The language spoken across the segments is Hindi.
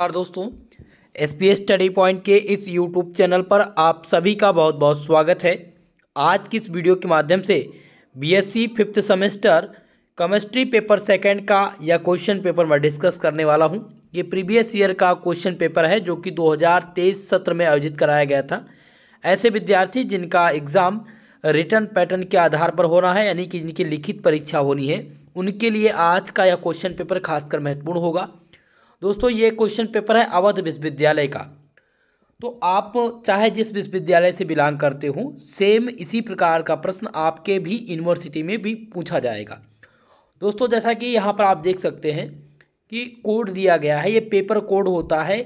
नमस्कार दोस्तों S P S study point के इस यूट्यूब चैनल पर आप सभी का बहुत बहुत स्वागत है आज की इस वीडियो के माध्यम से BSc fifth semester chemistry paper second का या क्वेश्चन पेपर मैं डिस्कस करने वाला हूं ये प्रीवियस ईयर का क्वेश्चन पेपर है जो कि 2023 सत्र में आयोजित कराया गया था ऐसे विद्यार्थी जिनका एग्ज़ाम रिटर्न पैटर्न के आधार पर होना है यानी कि जिनकी लिखित परीक्षा होनी है उनके लिए आज का यह क्वेश्चन पेपर खासकर महत्वपूर्ण होगा दोस्तों ये क्वेश्चन पेपर है अवध विश्वविद्यालय का तो आप चाहे जिस विश्वविद्यालय से बिलोंग करते हो सेम इसी प्रकार का प्रश्न आपके भी यूनिवर्सिटी में भी पूछा जाएगा दोस्तों जैसा कि यहाँ पर आप देख सकते हैं कि कोड दिया गया है ये पेपर कोड होता है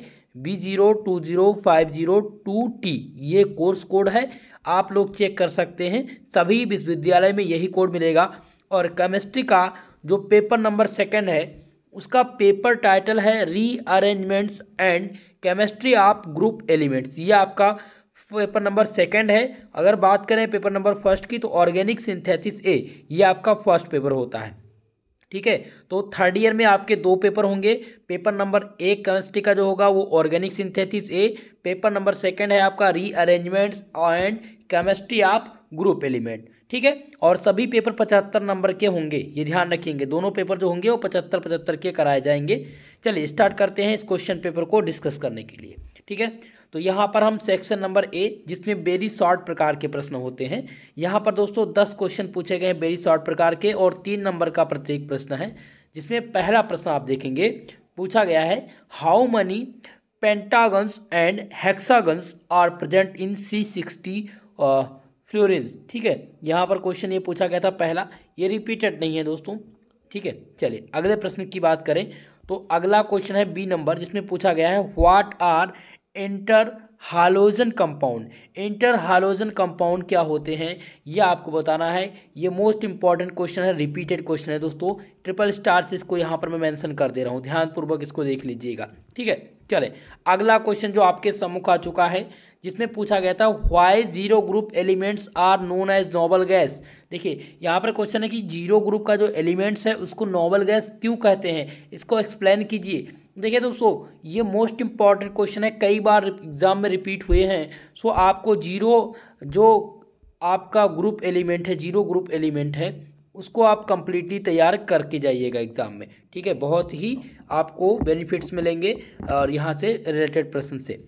B zero two zero five zero two T ये कोर्स कोड है आप लोग चेक कर सकते हैं सभी विश्वविद्यालय में यही कोड मिलेगा और केमिस्ट्री का जो पेपर नंबर सेकंड है उसका पेपर टाइटल है rearrangements and chemistry of group elements ये आपका पेपर नंबर सेकंड है अगर बात करें पेपर नंबर फर्स्ट की तो ऑर्गेनिक सिंथेसिस ए ये आपका फर्स्ट पेपर होता है ठीक है तो थर्ड ईयर में आपके दो पेपर होंगे पेपर नंबर एक केमिस्ट्री का जो होगा वो organic synthesis A paper number second है आपका rearrangements and chemistry of group element ठीक है और सभी पेपर पचहत्तर नंबर के होंगे ये ध्यान रखेंगे दोनों पेपर जो होंगे वो पचहत्तर पचहत्तर के कराए जाएंगे चलिए स्टार्ट करते हैं इस क्वेश्चन पेपर को डिस्कस करने के लिए ठीक है तो यहाँ पर हम सेक्शन नंबर ए जिसमें बेरी शॉर्ट प्रकार के प्रश्न होते हैं यहाँ पर दोस्तों दस क्वेश्चन पूछे गए हैं बेरी शॉर्ट प्रकार के और तीन नंबर का प्रत्येक प्रश्न है जिसमें पहला प्रश्न आप देखेंगे पूछा गया है how many pentagons and hexagons are present in C sixty fullerenes ठीक है यहाँ पर क्वेश्चन ये पूछा गया था पहला ये रिपीटेड नहीं है दोस्तों ठीक है चलिए अगले प्रश्न की बात करें तो अगला क्वेश्चन है बी नंबर जिसमें पूछा गया है what are inter halogen compound inter halogen compound क्या होते हैं ये आपको बताना है ये मोस्ट इंपॉर्टेंट क्वेश्चन है रिपीटेड क्वेश्चन है दोस्तों ट्रिपल स्टार्स इसको यहाँ पर मैं मेंशन कर दे रहा हूँ ध्यानपूर्वक इसको देख लीजिएगा ठीक है चले अगला क्वेश्चन जो आपके सम्मुख आ चुका है जिसमें पूछा गया था why zero group elements are known as noble gas देखिए यहाँ पर क्वेश्चन है कि जीरो ग्रुप का जो एलिमेंट्स है उसको नोबल गैस क्यों कहते हैं इसको एक्सप्लेन कीजिए देखिए दोस्तों ये मोस्ट इंपॉर्टेंट क्वेश्चन है कई बार एग्जाम में रिपीट हुए हैं सो आपको जीरो जो आपका ग्रुप एलिमेंट है जीरो ग्रुप एलिमेंट है उसको आप कम्प्लीटली तैयार करके जाइएगा एग्ज़ाम में ठीक है बहुत ही आपको बेनिफिट्स मिलेंगे और यहाँ से रिलेटेड प्रश्न से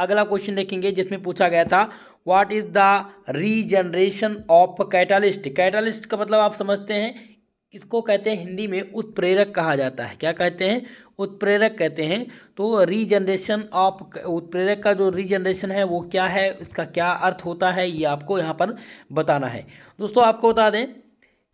अगला क्वेश्चन देखेंगे जिसमें पूछा गया था what is the regeneration of catalyst catalyst का मतलब आप समझते हैं इसको कहते हैं हिंदी में उत्प्रेरक कहा जाता है क्या कहते हैं उत्प्रेरक कहते हैं तो रीजनरेशन ऑफ उत्प्रेरक का जो रीजनरेशन है वो क्या है इसका क्या अर्थ होता है ये आपको यहाँ पर बताना है दोस्तों आपको बता दें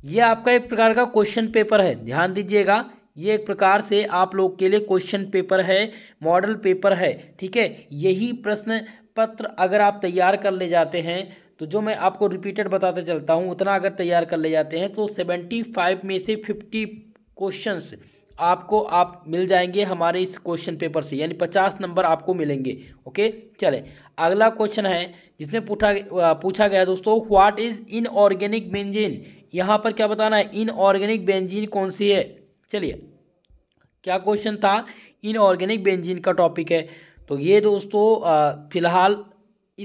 ये आपका एक प्रकार का क्वेश्चन पेपर है ध्यान दीजिएगा ये एक प्रकार से आप लोग के लिए क्वेश्चन पेपर है मॉडल पेपर है ठीक है यही प्रश्न पत्र अगर आप तैयार कर ले जाते हैं तो जो मैं आपको रिपीटेड बताते चलता हूँ उतना अगर तैयार कर ले जाते हैं तो सेवेंटी फाइव में से फिफ्टी क्वेश्चंस आपको आप मिल जाएंगे हमारे इस क्वेश्चन पेपर से यानी पचास नंबर आपको मिलेंगे ओके चले अगला क्वेश्चन है जिसमें पूछा पूछा गया दोस्तों व्हाट इज़ इनऑर्गेनिक बेंजिन यहाँ पर क्या बताना है इनऑर्गेनिक बेंजीन कौन सी है चलिए क्या क्वेश्चन था इनऑर्गेनिक बेंजीन का टॉपिक है तो ये दोस्तों फिलहाल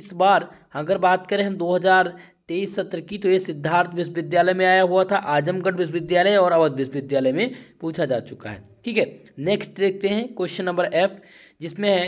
इस बार अगर बात करें हम 2023 सत्र की तो ये सिद्धार्थ विश्वविद्यालय में आया हुआ था आजमगढ़ विश्वविद्यालय और अवध विश्वविद्यालय में पूछा जा चुका है ठीक है नेक्स्ट देखते हैं क्वेश्चन नंबर एफ जिसमें है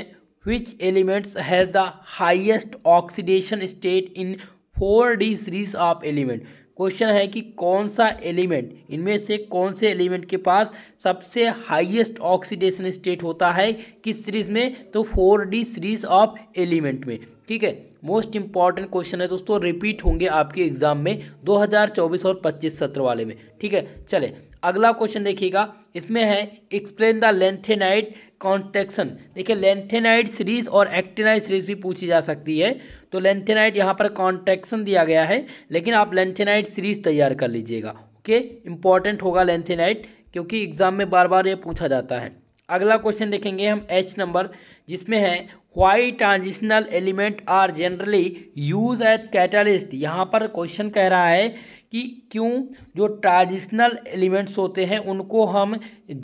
which elements has the highest oxidation state in four D series of element question है कि कौन सा एलिमेंट इनमें से कौन से एलिमेंट के पास सबसे हाईएस्ट ऑक्सीडेशन स्टेट होता है किस सीरीज में तो four D series of element में ठीक है मोस्ट इंपॉर्टेंट क्वेश्चन है दोस्तों रिपीट होंगे आपके एग्जाम में 2024 और 25 सत्र वाले में ठीक है चले अगला क्वेश्चन देखिएगा इसमें है एक्सप्लेन द लेंथेनाइट कॉन्टेक्शन देखिए लेंथेनाइट सीरीज और एक्टेनाइट सीरीज भी पूछी जा सकती है तो लेंथेनाइट यहाँ पर कॉन्टेक्शन दिया गया है लेकिन आप लेंथेनाइट सीरीज तैयार कर लीजिएगा ओके इंपॉर्टेंट होगा लेंथेनाइट क्योंकि एग्जाम में बार बार ये पूछा जाता है अगला क्वेश्चन देखेंगे हम एच नंबर जिसमें है why transitional element are generally use as catalyst यहाँ पर क्वेश्चन कह रहा है कि क्यों जो ट्रेडिशनल एलिमेंट्स होते हैं उनको हम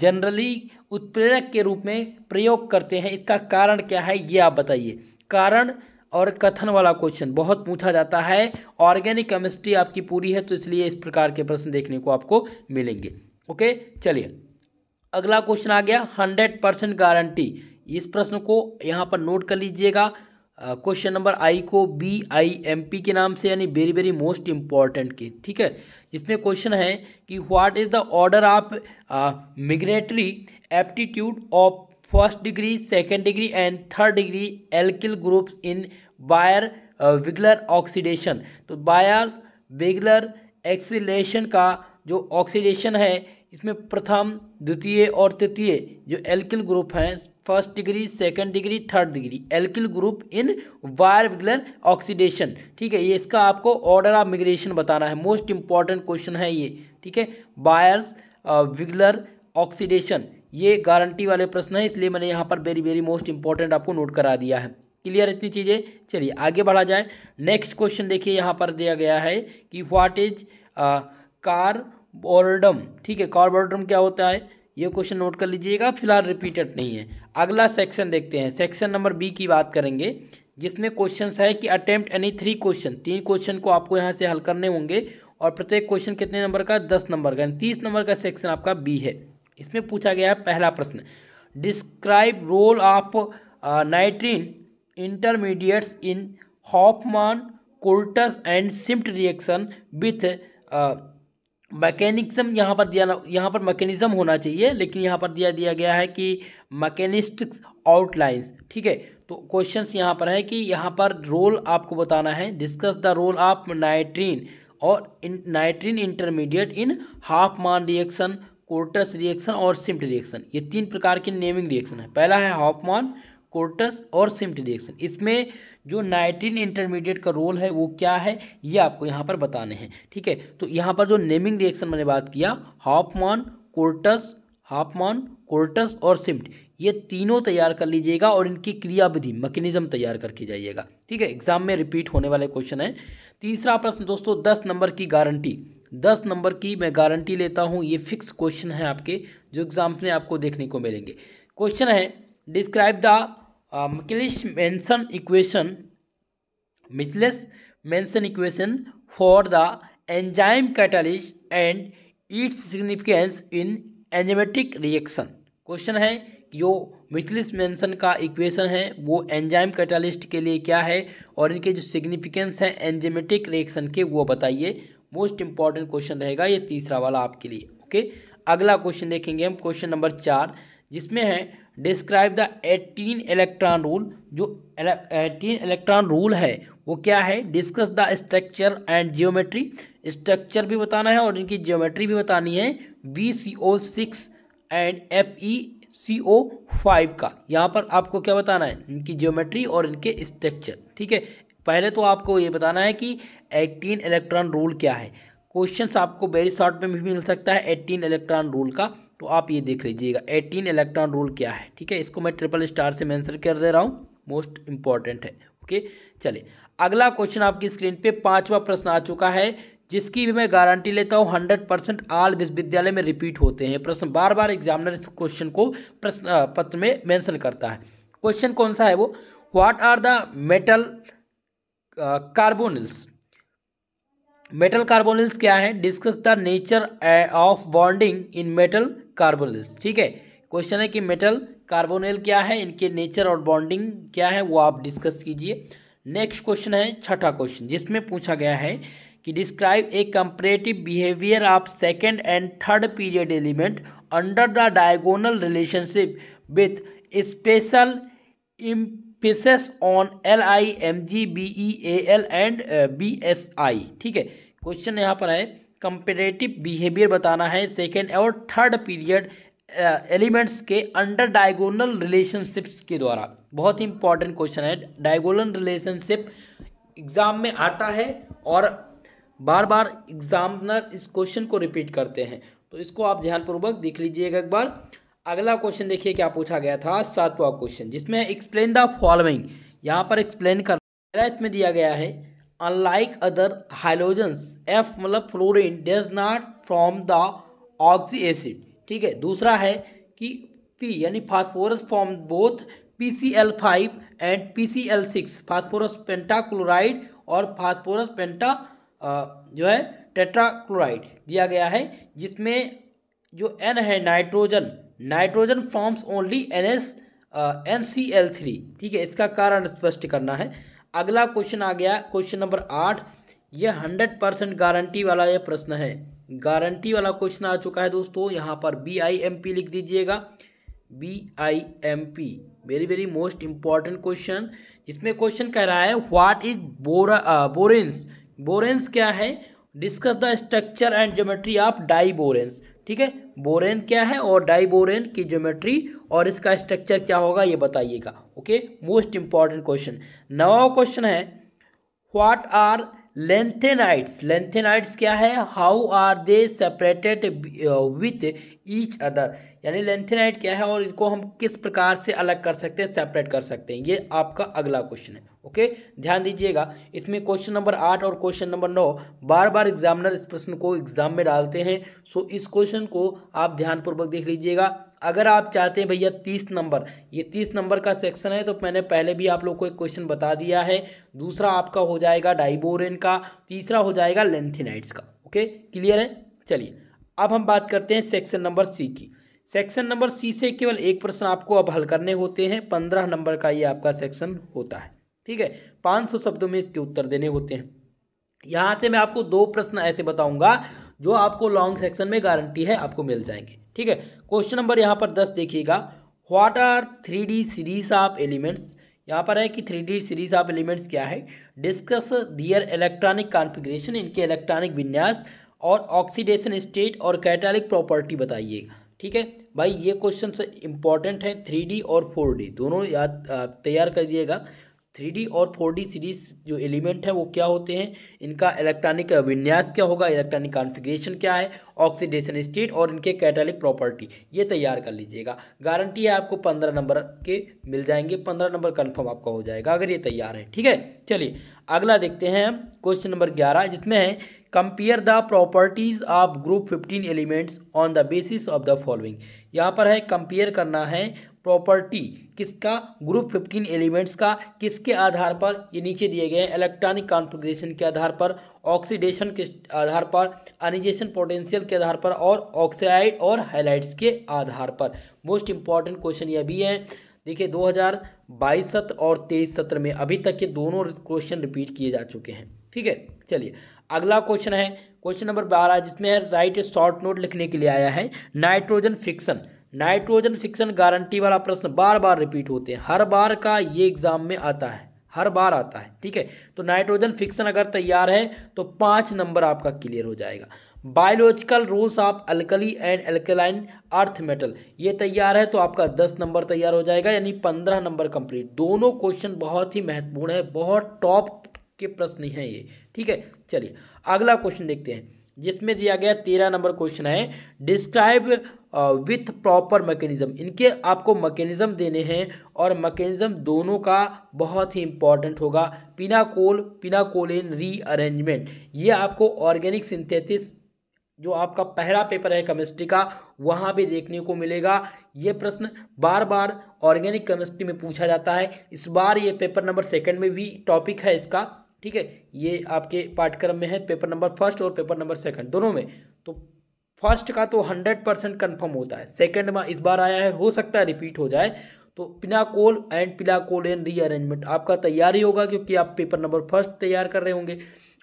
जनरली उत्प्रेरक के रूप में प्रयोग करते हैं इसका कारण क्या है ये आप बताइए कारण और कथन वाला क्वेश्चन बहुत पूछा जाता है ऑर्गेनिक केमिस्ट्री आपकी पूरी है तो इसलिए इस प्रकार के प्रश्न देखने को आपको मिलेंगे ओके चलिए अगला क्वेश्चन आ गया हंड्रेड परसेंट गारंटी इस प्रश्न को यहाँ पर नोट कर लीजिएगा क्वेश्चन नंबर आई को बी आई एम पी के नाम से यानी वेरी वेरी मोस्ट इम्पॉर्टेंट के ठीक है जिसमें क्वेश्चन है कि what is the order of migratory aptitude of first degree second degree and third degree alkyl groups in Baeyer विगलर ऑक्सीडेशन तो बायर विगलर एक्सीलेशन का जो ऑक्सीडेशन है इसमें प्रथम द्वितीय और तृतीय जो एल्किल ग्रुप हैं first degree second degree third degree alkyl group in Baeyer विगलर ऑक्सीडेशन ठीक है ये इसका आपको ऑर्डर ऑफ मिग्रेशन बताना है मोस्ट इंपॉर्टेंट क्वेश्चन है ये ठीक है वायर्स विगलर ऑक्सीडेशन ये गारंटी वाले प्रश्न है इसलिए मैंने यहाँ पर वेरी वेरी मोस्ट इंपॉर्टेंट आपको नोट करा दिया है क्लियर इतनी चीज़ें चलिए आगे बढ़ा जाए नेक्स्ट क्वेश्चन देखिए यहाँ पर दिया गया है कि व्हाट इज कार बोर्डम ठीक है कार्बोर्डम क्या होता है ये क्वेश्चन नोट कर लीजिएगा फिलहाल रिपीटेड नहीं है अगला सेक्शन देखते हैं सेक्शन नंबर बी की बात करेंगे जिसमें क्वेश्चंस है कि अटेम्प्ट एनी थ्री क्वेश्चन तीन क्वेश्चन को आपको यहाँ से हल करने होंगे और प्रत्येक क्वेश्चन कितने नंबर का दस नंबर का तीस नंबर का सेक्शन आपका बी है इसमें पूछा गया है पहला प्रश्न describe role of nitrene intermediates in Hofmann Curtius and Schmidt reaction with mechanism यहाँ पर दिया यहाँ पर मैकेनिज्म होना चाहिए लेकिन यहाँ पर दिया दिया गया है कि मैकेनिस्टिक्स आउटलाइंस ठीक है तो क्वेश्चन यहाँ पर है कि यहाँ पर रोल आपको बताना है discuss the role of nitrene और in, nitrene intermediate in Hofmann reaction Curtius reaction और सिम्ट रिएक्शन ये तीन प्रकार के नेमिंग रिएक्शन है पहला है हाफ मान कोर्टस और सिम्ट रिएक्शन इसमें जो नाइटिन इंटरमीडिएट का रोल है वो क्या है ये आपको यहाँ पर बताने हैं ठीक है तो यहाँ पर जो नेमिंग रिएक्शन मैंने बात किया हॉपमॉन कोर्टस हॉपमॉन कोर्टस और सिम्ट ये तीनों तैयार कर लीजिएगा और इनकी क्रियाविधि मैकेनिज्म तैयार करके जाइएगा ठीक है एग्जाम में रिपीट होने वाले क्वेश्चन है तीसरा प्रश्न दोस्तों दस नंबर की गारंटी दस नंबर की मैं गारंटी लेता हूँ ये फिक्स क्वेश्चन है आपके जो एग्जाम में आपको देखने को मिलेंगे क्वेश्चन है describe the Michaelis Menten equation Michaelis Menten equation for the enzyme catalyst and its significance in enzymatic reaction question है जो मिचलिस मेंशन का इक्वेशन है वो एंजाइम कैटालिस्ट के लिए क्या है और इनके जो सिग्निफिकेंस हैं एंजेमेटिक रिएक्शन के वो बताइए मोस्ट इंपॉर्टेंट क्वेश्चन रहेगा ये तीसरा वाला आपके लिए ओके अगला क्वेश्चन देखेंगे हम क्वेश्चन नंबर चार जिसमें है describe the eighteen electron rule जो एटीन इलेक्ट्रॉन रूल है वो क्या है discuss the structure and geometry structure भी बताना है और इनकी जियोमेट्री भी बतानी है V C O six and F E C O five का यहाँ पर आपको क्या बताना है इनकी जियोमेट्री और इनके स्ट्रक्चर ठीक है पहले तो आपको ये बताना है कि एटीन इलेक्ट्रॉन रूल क्या है क्वेश्चंस आपको वेरी शॉर्ट में भी मिल सकता है एटीन इलेक्ट्रॉन रूल का तो आप ये देख लीजिएगा एटीन इलेक्ट्रॉन रूल क्या है ठीक है इसको मैं ट्रिपल स्टार से मैंसन कर दे रहा हूँ मोस्ट इंपॉर्टेंट है ओके चले अगला क्वेश्चन आपकी स्क्रीन पे पांचवा प्रश्न आ चुका है जिसकी भी मैं गारंटी लेता हूँ हंड्रेड परसेंट आल विश्वविद्यालय में रिपीट होते हैं प्रश्न बार बार एग्जामिनर इस क्वेश्चन को प्रश्न पत्र में मेंशन करता है क्वेश्चन कौन सा है वो what are the metal carbonyls metal carbonyls क्या है discuss the nature of bonding in metal carbonyls ठीक है क्वेश्चन है कि मेटल कार्बोनिल क्या है इनके नेचर और बॉन्डिंग क्या है वो आप डिस्कस कीजिए नेक्स्ट क्वेश्चन है छठा क्वेश्चन जिसमें पूछा गया है कि describe a comparative behaviour of second and third period element under the diagonal relationship with special emphasis on L I M G B E A L and B S I ठीक है क्वेश्चन यहाँ पर है कंपेरेटिव बिहेवियर बताना है सेकेंड और थर्ड पीरियड एलिमेंट्स के अंडर डायगोनल रिलेशनशिप्स के द्वारा बहुत ही इंपॉर्टेंट क्वेश्चन है डायगोनल रिलेशनशिप एग्जाम में आता है और बार बार एग्जामिनर इस क्वेश्चन को रिपीट करते हैं तो इसको आप ध्यानपूर्वक देख लीजिएगा एक बार अगला क्वेश्चन देखिए क्या पूछा गया था सातवां क्वेश्चन जिसमें एक्सप्लेन द फॉलोइंग यहाँ पर एक्सप्लेन कर इसमें दिया गया है अनलाइक अदर हाइलोजन्स एफ मतलब fluorine does not form the oxy acid ठीक है दूसरा है कि पी यानी phosphorus form both P C L five and P C L six phosphorus pentachloride और फास्फोरस पेंटा जो है टेट्राक्लोराइड दिया गया है जिसमें जो एन है nitrogen nitrogen forms only N S N C L three ठीक है इसका कारण स्पष्ट करना है अगला क्वेश्चन आ गया क्वेश्चन नंबर आठ यह हंड्रेड परसेंट गारंटी वाला यह प्रश्न है गारंटी वाला क्वेश्चन आ चुका है दोस्तों यहाँ पर बी आई एम पी लिख दीजिएगा B I M P very very most important question जिसमें क्वेश्चन कह रहा है what is bora boranes boranes क्या है discuss the structure and geometry of diboranes ठीक है बोरेन क्या है और डाइबोरेन की ज्योमेट्री और इसका स्ट्रक्चर क्या होगा ये बताइएगा ओके मोस्ट इंपॉर्टेंट क्वेश्चन नवा क्वेश्चन है व्हाट आर लेंथेनाइट्स लेंथेनाइट्स क्या है how are they separated with each other यानी लेंथेनाइट क्या है और इनको हम किस प्रकार से अलग कर सकते हैं सेपरेट कर सकते हैं ये आपका अगला क्वेश्चन है ओके ध्यान दीजिएगा इसमें क्वेश्चन नंबर आठ और क्वेश्चन नंबर नौ बार बार एग्जामिनर इस प्रश्न को एग्जाम में डालते हैं सो इस क्वेश्चन को आप ध्यानपूर्वक देख लीजिएगा अगर आप चाहते हैं भैया तीस नंबर ये तीस नंबर का सेक्शन है तो मैंने पहले भी आप लोग को एक क्वेश्चन बता दिया है दूसरा आपका हो जाएगा डाइबोरेन का तीसरा हो जाएगा लेंथिनाइट्स का ओके क्लियर है चलिए अब हम बात करते हैं सेक्शन नंबर सी की सेक्शन नंबर सी से केवल एक प्रश्न आपको अब हल करने होते हैं पंद्रह नंबर का ये आपका सेक्शन होता है ठीक है पाँच सौ शब्दों में इसके उत्तर देने होते हैं यहाँ से मैं आपको दो प्रश्न ऐसे बताऊंगा जो आपको लॉन्ग सेक्शन में गारंटी है आपको मिल जाएंगे ठीक है क्वेश्चन नंबर यहाँ पर दस देखिएगा what are three D series of elements यहाँ पर है कि three D series of elements क्या है डिस्कस दियर इलेक्ट्रॉनिक कॉन्फिग्रेशन इनके इलेक्ट्रॉनिक विन्यास और ऑक्सीडेशन स्टेट और कैटालिक प्रॉपर्टी बताइएगा ठीक है भाई ये क्वेश्चन इंपॉर्टेंट है थ्री और फोर दोनों याद तैयार कर दिएगा थ्री और फोर सीरीज जो एलिमेंट है वो क्या होते हैं इनका इलेक्ट्रॉनिक विन्यास क्या होगा इलेक्ट्रॉनिक कॉन्फ़िगरेशन क्या है ऑक्सीडेशन स्टेट और इनके कैटालिक प्रॉपर्टी ये तैयार कर लीजिएगा गारंटी है आपको पंद्रह नंबर के मिल जाएंगे पंद्रह नंबर कन्फर्म आपका हो जाएगा अगर ये तैयार है ठीक है चलिए अगला देखते हैं क्वेश्चन नंबर ग्यारह जिसमें है compare the properties of group fifteen elements on the basis of the following यहाँ पर है कंपेयर करना है प्रॉपर्टी किसका ग्रुप फिफ्टीन एलिमेंट्स का किसके आधार पर ये नीचे दिए गए हैं इलेक्ट्रॉनिक कॉन्फ़िगरेशन के आधार पर ऑक्सीडेशन के आधार पर अनिजेशन पोटेंशियल के आधार पर और ऑक्साइड और हाइलाइट्स के आधार पर मोस्ट इंपॉर्टेंट क्वेश्चन यह भी है देखिए 2022 सत्र और 23 सत्र में अभी तक ये दोनों क्वेश्चन रिपीट किए जा चुके हैं ठीक है चलिए अगला क्वेश्चन है क्वेश्चन नंबर बारह जिसमें राइट शॉर्ट नोट लिखने के लिए आया है nitrogen fixation nitrogen fixation guarantee वाला प्रश्न बार बार रिपीट होते हैं हर बार का ये एग्जाम में आता है हर बार आता है ठीक है तो नाइट्रोजन फिक्सन अगर तैयार है तो पाँच नंबर आपका क्लियर हो जाएगा biological roles of alkali and alkaline earth metal ये तैयार है तो आपका दस नंबर तैयार हो जाएगा यानी पंद्रह नंबर कंप्लीट दोनों क्वेश्चन बहुत ही महत्वपूर्ण है बहुत टॉप के प्रश्न हैं ये ठीक है चलिए अगला क्वेश्चन देखते हैं जिसमें दिया गया तेरह नंबर क्वेश्चन है डिस्क्राइब विथ प्रॉपर मैकेनिज़्म इनके आपको मैकेनिज़्म देने हैं और मैकेनिज़्म दोनों का बहुत ही इंपॉर्टेंट होगा पिनाकोल पिनाकोलिन रीअरेंजमेंट ये आपको ऑर्गेनिक सिंथेसिस जो आपका पहला पेपर है केमिस्ट्री का वहाँ भी देखने को मिलेगा ये प्रश्न बार बार ऑर्गेनिक केमिस्ट्री में पूछा जाता है इस बार ये पेपर नंबर सेकेंड में भी टॉपिक है इसका ठीक है ये आपके पाठ्यक्रम में है पेपर नंबर फर्स्ट और पेपर नंबर सेकेंड दोनों में तो फर्स्ट का तो हंड्रेड परसेंट कन्फर्म होता है सेकेंड में इस बार आया है हो सकता है रिपीट हो जाए तो pinacol and pinacol and rearrangement आपका तैयारी होगा क्योंकि आप पेपर नंबर फर्स्ट तैयार कर रहे होंगे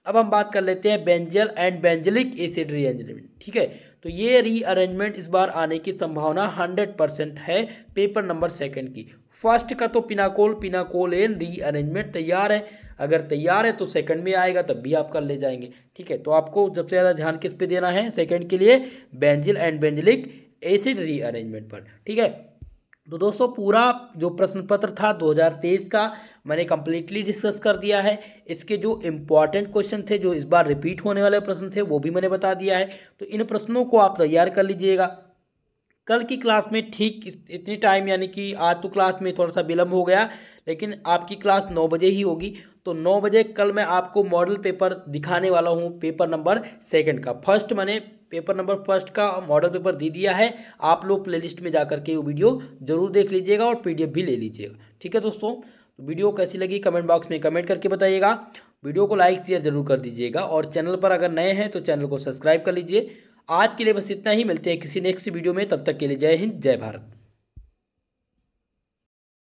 अब हम बात कर लेते हैं benzil and benzilic acid rearrangement ठीक है तो ये रीअरेंजमेंट इस बार आने की संभावना हंड्रेड परसेंट है पेपर नंबर सेकेंड की फर्स्ट का तो पिनाकोल पिनाकोल एन रीअरेंजमेंट तैयार है अगर तैयार है तो सेकंड में आएगा तब भी आप कर ले जाएंगे ठीक है तो आपको सबसे ज़्यादा ध्यान किस पे देना है सेकंड के लिए benzil and benzilic acid rearrangement पर ठीक है तो दोस्तों पूरा जो प्रश्न पत्र था 2023 का मैंने कम्प्लीटली डिस्कस कर दिया है इसके जो इम्पॉर्टेंट क्वेश्चन थे जो इस बार रिपीट होने वाले प्रश्न थे वो भी मैंने बता दिया है तो इन प्रश्नों को आप तैयार कर लीजिएगा कल की क्लास में ठीक इतने टाइम यानी कि आज तो क्लास में थोड़ा सा विलम्ब हो गया लेकिन आपकी क्लास नौ बजे ही होगी तो नौ बजे कल मैं आपको मॉडल पेपर दिखाने वाला हूँ पेपर नंबर सेकंड का फर्स्ट मैंने पेपर नंबर फर्स्ट का मॉडल पेपर दे दिया है आप लोग प्लेलिस्ट में जा करके वो वीडियो जरूर देख लीजिएगा और पीडीएफ भी ले लीजिएगा ठीक है दोस्तों तो वीडियो कैसी लगी कमेंट बॉक्स में कमेंट करके बताइएगा वीडियो को लाइक शेयर जरूर कर दीजिएगा और चैनल पर अगर नए हैं तो चैनल को सब्सक्राइब कर लीजिए आज के लिए बस इतना ही मिलते हैं किसी नेक्स्ट वीडियो में तब तक के लिए जय हिंद जय भारत